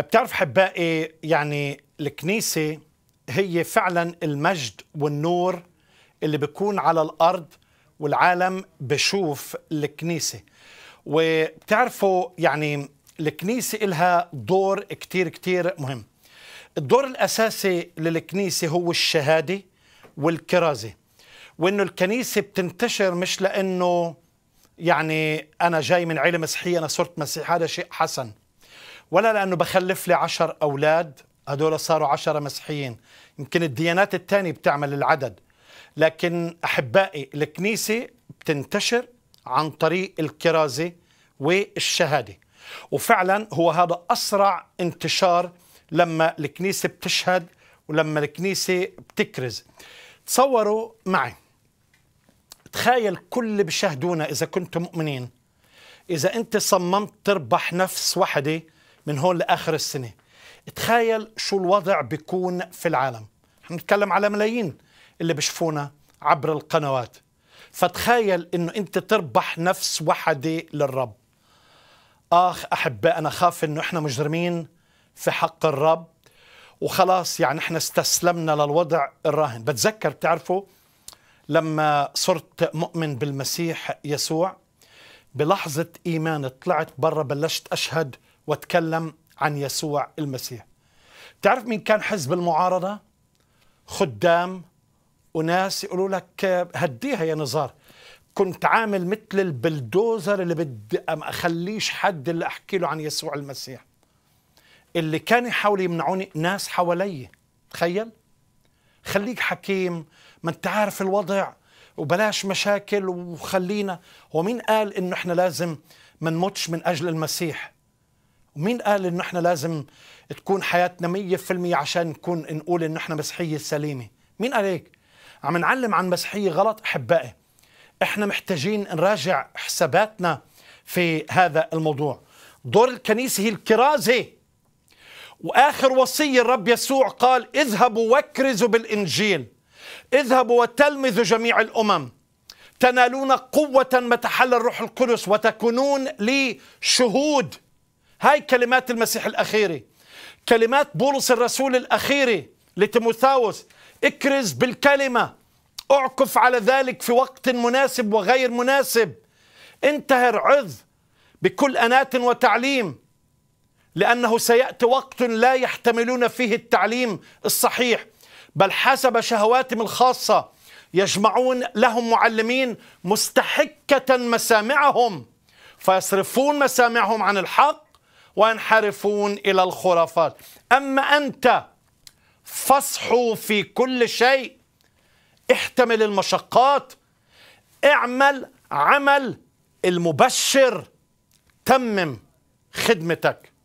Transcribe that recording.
بتعرف حبائي يعني الكنيسة هي فعلا المجد والنور اللي بيكون على الأرض والعالم بشوف الكنيسة وبتعرفوا يعني الكنيسة إلها دور كتير كتير مهم الدور الأساسي للكنيسة هو الشهادة والكرازة وإنه الكنيسة بتنتشر مش لأنه يعني أنا جاي من عيلة مسيحية أنا صرت مسيحي هذا شيء حسن ولا لأنه بخلف لي عشر أولاد هدول صاروا عشرة مسيحيين يمكن الديانات الثانية بتعمل العدد لكن أحبائي الكنيسة بتنتشر عن طريق الكرازة والشهادة وفعلا هو هذا أسرع انتشار لما الكنيسة بتشهد ولما الكنيسة بتكرز تصوروا معي تخيل كل اللي بشاهدونا إذا كنتم مؤمنين إذا أنت صممت تربح نفس وحدة من هون لاخر السنه تخيل شو الوضع بيكون في العالم احنا بنتكلم على ملايين اللي بيشوفونا عبر القنوات فتخيل انه انت تربح نفس وحده للرب اخ احباء انا خاف انه احنا مجرمين في حق الرب وخلاص يعني احنا استسلمنا للوضع الراهن بتذكر بتعرفوا لما صرت مؤمن بالمسيح يسوع بلحظة إيمان طلعت برا بلشت أشهد وتكلم عن يسوع المسيح تعرف مين كان حزب المعارضة خدام وناس يقولوا لك هديها يا نزار كنت عامل مثل البلدوزر اللي بدي ما اخليش حد اللي احكي له عن يسوع المسيح اللي كان يحاول يمنعوني ناس حوالي تخيل خليك حكيم ما انت عارف الوضع وبلاش مشاكل وخلينا ومين قال انه احنا لازم ما نموتش من اجل المسيح ومين قال إنه إحنا لازم تكون حياتنا 100% عشان نكون نقول إنه إحنا مسيحية سليمة مين قال هيك عم نعلم عن مسيحية غلط أحبائي إحنا محتاجين نراجع حساباتنا في هذا الموضوع دور الكنيسة هي الكرازة وآخر وصية الرب يسوع قال اذهبوا واكرزوا بالإنجيل اذهبوا وتلمذوا جميع الأمم تنالون قوة متحل الروح القدس وتكونون لي شهود هاي كلمات المسيح الأخيرة كلمات بولس الرسول الأخيرة لتيموثاوس اكرز بالكلمة اعكف على ذلك في وقت مناسب وغير مناسب انتهر عذ بكل أناة وتعليم لأنه سيأتي وقت لا يحتملون فيه التعليم الصحيح بل حسب شهواتهم الخاصة يجمعون لهم معلمين مستحكة مسامعهم فيصرفون مسامعهم عن الحق وينحرفون إلى الخرافات أما أنت فصحوا في كل شيء احتمل المشقات اعمل عمل المبشر تمم خدمتك